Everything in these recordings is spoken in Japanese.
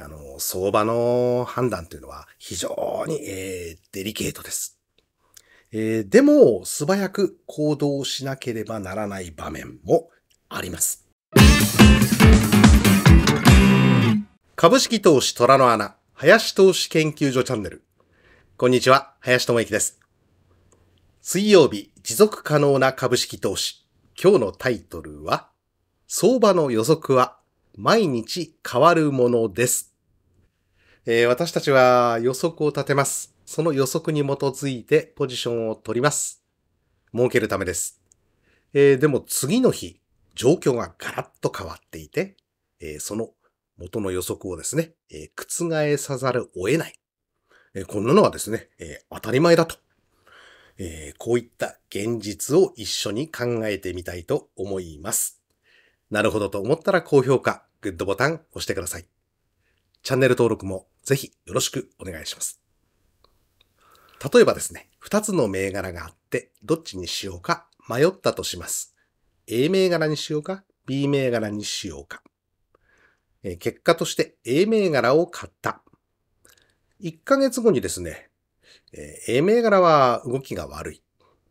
あの、相場の判断というのは非常に、えー、デリケートです。えー、でも、素早く行動しなければならない場面もあります。株式投資虎の穴、林投資研究所チャンネル。こんにちは、林智之です。水曜日、持続可能な株式投資。今日のタイトルは、相場の予測は毎日変わるものです。えー、私たちは予測を立てます。その予測に基づいてポジションを取ります。儲けるためです。えー、でも次の日、状況がガラッと変わっていて、えー、その元の予測をですね、えー、覆さざるを得ない。えー、こんなのはですね、えー、当たり前だと、えー。こういった現実を一緒に考えてみたいと思います。なるほどと思ったら高評価、グッドボタン押してください。チャンネル登録もぜひよろしくお願いします。例えばですね、2つの銘柄があって、どっちにしようか迷ったとします。A 銘柄にしようか B 銘柄にしようか。え結果として A 銘柄を買った。1ヶ月後にですね、A 銘柄は動きが悪い。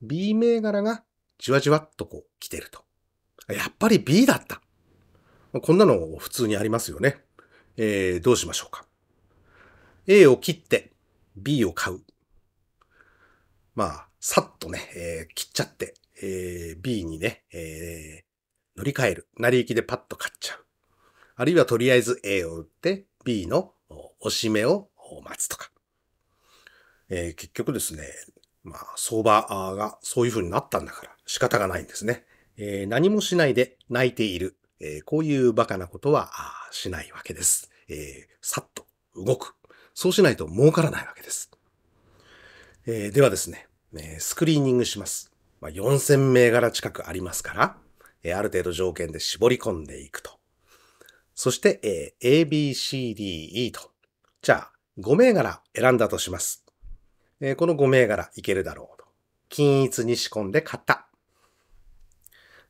B 銘柄がじわじわっとこう来てると。やっぱり B だった。こんなの普通にありますよね。えー、どうしましょうか。A を切って B を買う。まあ、さっとね、えー、切っちゃって、えー、B にね、えー、乗り換える。成り行きでパッと買っちゃう。あるいはとりあえず A を売って B の押し目を待つとか。えー、結局ですね、まあ、相場がそういう風になったんだから仕方がないんですね。えー、何もしないで泣いている。えー、こういうバカなことはしないわけです。えー、さっと動く。そうしないと儲からないわけです。えー、ではですね、えスクリーニングします。まあ、4000銘柄近くありますから、えある程度条件で絞り込んでいくと。そして、え A, B, C, D, E と。じゃあ、5銘柄選んだとします。えこの5銘柄いけるだろうと。均一に仕込んで買った。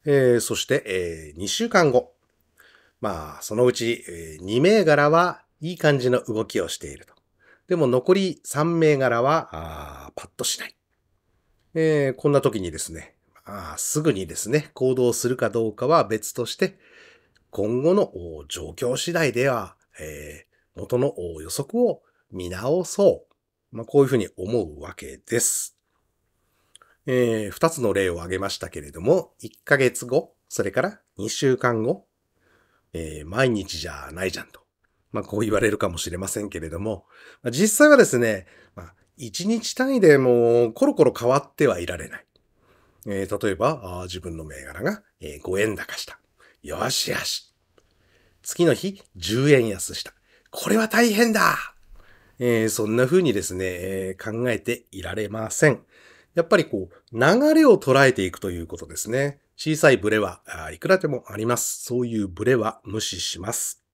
えそして、え2週間後。まあ、そのうち、え2銘柄はいい感じの動きをしていると。でも残り3銘柄は、パッとしない。えー、こんな時にですね、あすぐにですね、行動するかどうかは別として、今後の状況次第では、えー、元の予測を見直そう。まあ、こういうふうに思うわけです。えー、2つの例を挙げましたけれども、1ヶ月後、それから2週間後、えー、毎日じゃないじゃんと。まあ、こう言われるかもしれませんけれども、まあ、実際はですね、まあ、1日単位でもうコロコロ変わってはいられない。えー、例えば、あ自分の銘柄が、えー、5円高した。よしよし。次の日、10円安した。これは大変だえー、そんな風にですね、えー、考えていられません。やっぱりこう、流れを捉えていくということですね。小さいブレはいくらでもあります。そういうブレは無視します。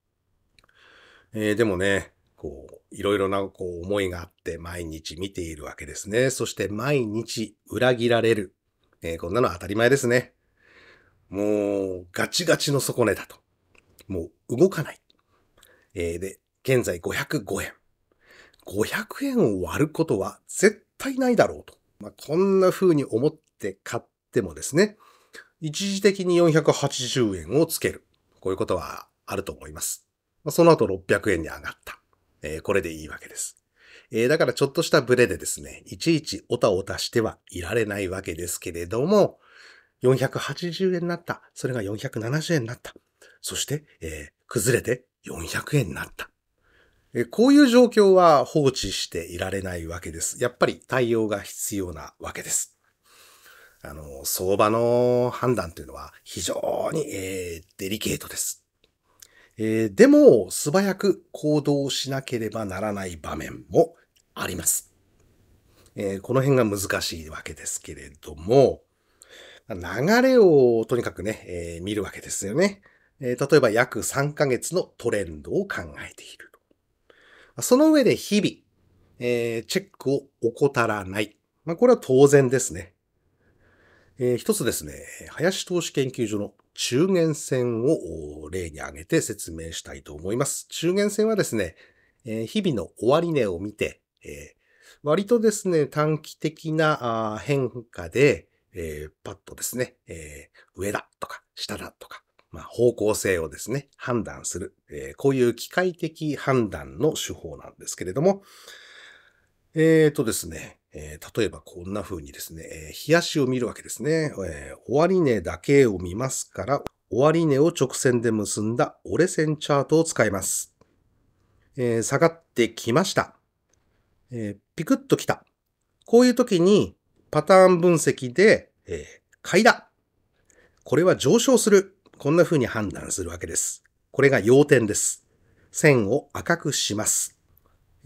えー、でもね、こう、いろいろなこう思いがあって毎日見ているわけですね。そして毎日裏切られる。えー、こんなの当たり前ですね。もう、ガチガチの底値だと。もう動かない。えー、で、現在505円。500円を割ることは絶対ないだろうと。まあ、こんな風に思って買ってもですね、一時的に480円をつける。こういうことはあると思います。まあ、その後600円に上がった。えー、これでいいわけです。えー、だからちょっとしたブレでですね、いちいちおたおたしてはいられないわけですけれども、480円になった。それが470円になった。そして、えー、崩れて400円になった。こういう状況は放置していられないわけです。やっぱり対応が必要なわけです。あの、相場の判断というのは非常に、えー、デリケートです。えー、でも素早く行動しなければならない場面もあります。えー、この辺が難しいわけですけれども、流れをとにかくね、えー、見るわけですよね、えー、例えば約3ヶ月のトレンドを考えている。その上で日々、えー、チェックを怠らない。まあ、これは当然ですね。えー、一つですね、林投資研究所の中元線を例に挙げて説明したいと思います。中元線はですね、え日々の終値を見て、え割とですね、短期的な変化で、えパッとですね、え上だとか下だとか、まあ、方向性をですね、判断する、えこういう機械的判断の手法なんですけれども、えっ、とですね、えー、例えばこんな風にですね、えー、冷やしを見るわけですね。えー、終値だけを見ますから、終値を直線で結んだ折れ線チャートを使います。えー、下がってきました。えー、ピクッときた。こういう時にパターン分析で、えー、買いだ。これは上昇する。こんな風に判断するわけです。これが要点です。線を赤くします。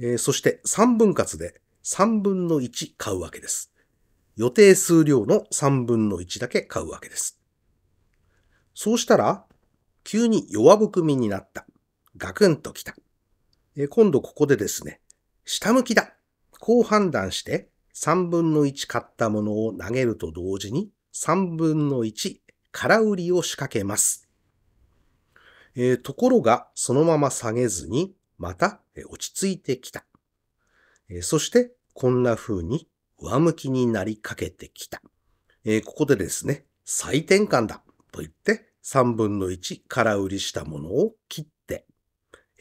えー、そして3分割で3分の1買うわけです。予定数量の3分の1だけ買うわけです。そうしたら、急に弱含みになった。ガクンときた。え今度ここでですね、下向きだ。こう判断して、3分の1買ったものを投げると同時に、3分の1空売りを仕掛けます。えー、ところが、そのまま下げずに、また落ち着いてきた。えー、そして、こんな風に上向きになりかけてきた。えー、ここでですね、再転換だと言って3分の1空売りしたものを切って、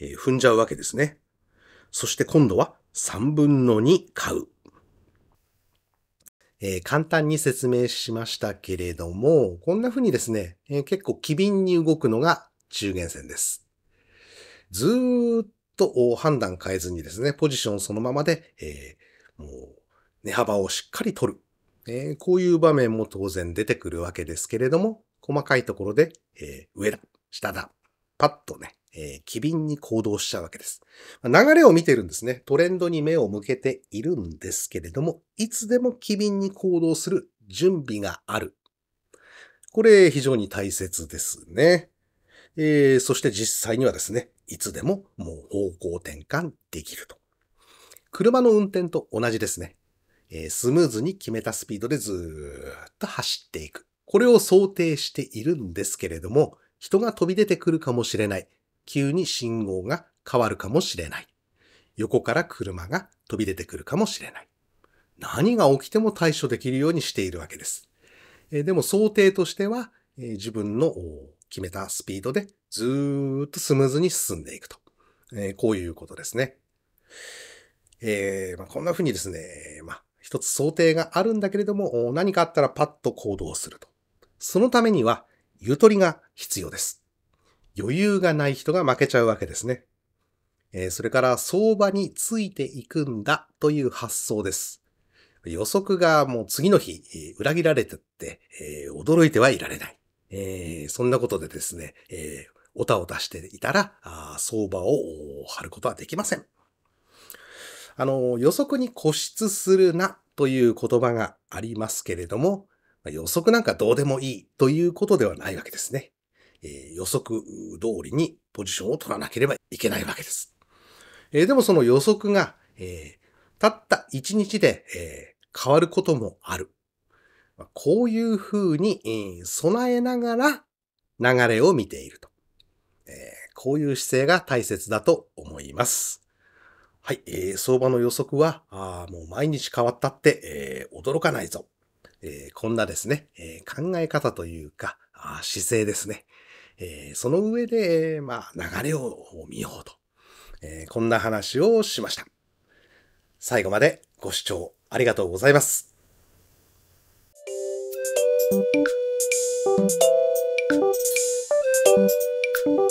えー、踏んじゃうわけですね。そして今度は3分の2買う。えー、簡単に説明しましたけれども、こんな風にですね、えー、結構機敏に動くのが中原線です。ずーっと判断変えずにですね、ポジションそのままで、えー、もう値幅をしっかり取る。えー、こういう場面も当然出てくるわけですけれども、細かいところで、えー、上だ、下だ、パッとね、えー、機敏に行動しちゃうわけです。流れを見てるんですね。トレンドに目を向けているんですけれども、いつでも機敏に行動する準備がある。これ非常に大切ですね。えー、そして実際にはですね、いつでももう方向転換できると。車の運転と同じですね。えー、スムーズに決めたスピードでずーっと走っていく。これを想定しているんですけれども、人が飛び出てくるかもしれない。急に信号が変わるかもしれない。横から車が飛び出てくるかもしれない。何が起きても対処できるようにしているわけです。えー、でも想定としては、えー、自分の決めたスピードでずーっとスムーズに進んでいくと。えー、こういうことですね。えー、まあ、こんな風にですね、まあ、一つ想定があるんだけれども、何かあったらパッと行動すると。そのためには、ゆとりが必要です。余裕がない人が負けちゃうわけですね。えー、それから、相場についていくんだという発想です。予測がもう次の日、裏切られてって、えー、驚いてはいられない。えー、そんなことでですね、えー、おたおたしていたら、相場を張ることはできません。あの、予測に固執するなという言葉がありますけれども、予測なんかどうでもいいということではないわけですね。えー、予測通りにポジションを取らなければいけないわけです。えー、でもその予測が、えー、たった一日で、え変わることもある。こういうふうに、え備えながら流れを見ていると、えこういう姿勢が大切だと思います。はい、えー、相場の予測は、あもう毎日変わったって、えー、驚かないぞ。えー、こんなですね、えー、考え方というか、あ姿勢ですね。えー、その上で、えまあ、流れを見ようと、えー。こんな話をしました。最後までご視聴ありがとうございます。Thank you.